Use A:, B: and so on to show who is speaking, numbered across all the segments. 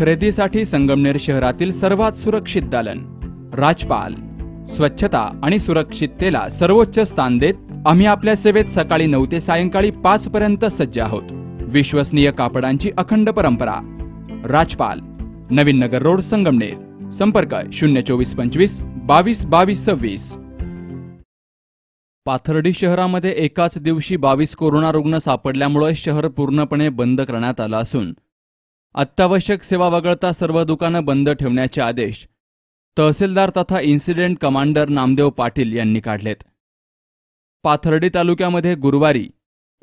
A: खरेदीसाठी संगमनेर शहरातील सर्वात सुरक्षित दालन राजपाल स्वच्छता आणि सुरक्षिततेला सर्वोच्च स्थान देत आम्ही आपल्या सेवेत सकाळी नऊ ते सायंकाळी पाच पर्यंत सज्ज आहोत विश्वसनीय कापडांची अखंड परंपरा राजपाल नवीन नगर रोड संगमनेर संपर्क शून्य चोवीस पंचवीस बावीस बावीस सव्वीस पाथर्डी शहरामध्ये एकाच दिवशी बावीस कोरोना रुग्ण सापडल्यामुळे शहर पूर्णपणे बंद करण्यात आलं असून अत्यावश्यक सेवा वगळता सर्व दुकानं बंद ठेवण्याचे आदेश तहसीलदार तथा इन्सिडेंट कमांडर नामदेव पाटील यांनी काढलेत पाथर्डी तालुक्यामध्ये गुरुवारी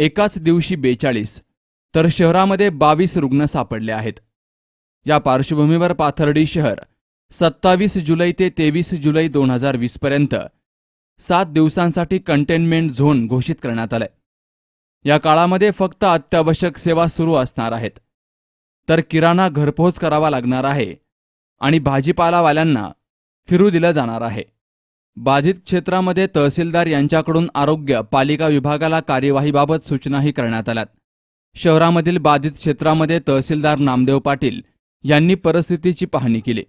A: एकाच दिवशी बेचाळीस तर शहरामध्ये बावीस रुग्ण सापडले आहेत या पार्श्वभूमीवर पाथर्डी शहर सत्तावीस जुलै ते तेवीस जुलै दोन हजार वीसपर्यंत सात दिवसांसाठी कंटेनमेंट झोन घोषित करण्यात आलंय या काळामध्ये फक्त अत्यावश्यक सेवा सुरू असणार आहेत तर किराणा घरपोच करावा लागणार आहे आणि भाजीपालावाल्यांना फिरू दिलं जाणार आहे बाधित क्षेत्रामध्ये तहसीलदार यांच्याकडून आरोग्य पालिका विभागाला कार्यवाहीबाबत सूचनाही करण्यात आल्यात शहरामधील बाधित क्षेत्रामध्ये तहसीलदार नामदेव पाटील यांनी परिस्थितीची पाहणी केली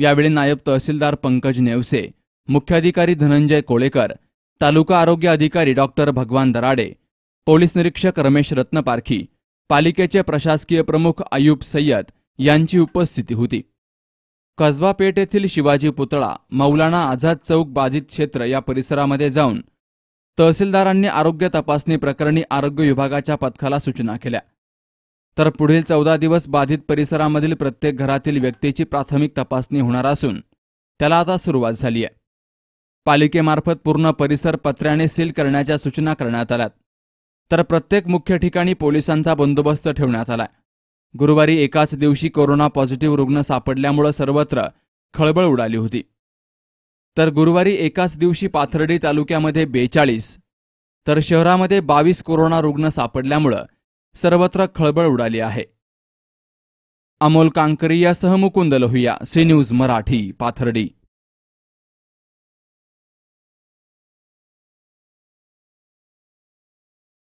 A: यावेळी नायब तहसीलदार पंकज नेवसे मुख्याधिकारी धनंजय कोळेकर तालुका आरोग्य अधिकारी डॉक्टर भगवान दराडे पोलीस निरीक्षक रमेश रत्नपारखी पालिकेचे प्रशासकीय प्रमुख अयूब सय्यद यांची उपस्थिती होती कसबा येथील शिवाजी पुतळा मौलाना आझाद चौक बाधित क्षेत्र या परिसरामध्ये जाऊन तहसीलदारांनी आरोग्य तपासणी प्रकरणी आरोग्य विभागाच्या पथकाला सूचना केल्या तर पुढील चौदा दिवस बाधित परिसरामधील प्रत्येक घरातील व्यक्तीची प्राथमिक तपासणी होणार असून त्याला आता सुरुवात झाली आहे पालिकेमार्फत पूर्ण परिसर पत्र्याने सील करण्याच्या सूचना करण्यात आल्यात तर प्रत्येक मुख्य ठिकाणी पोलिसांचा बंदोबस्त ठेवण्यात आला गुरुवारी एकाच दिवशी कोरोना पॉझिटिव्ह रुग्ण सापडल्यामुळं सर्वत्र खळबळ उडाली होती तर गुरुवारी एकाच दिवशी पाथर्डी तालुक्यामध्ये बेचाळीस तर शहरामध्ये बावीस कोरोना रुग्ण सापडल्यामुळं सर्वत्र खळबळ उडाली आहे अमोल कांकरी यासह मुकुंद लोहिया सी न्यूज मराठी पाथर्डी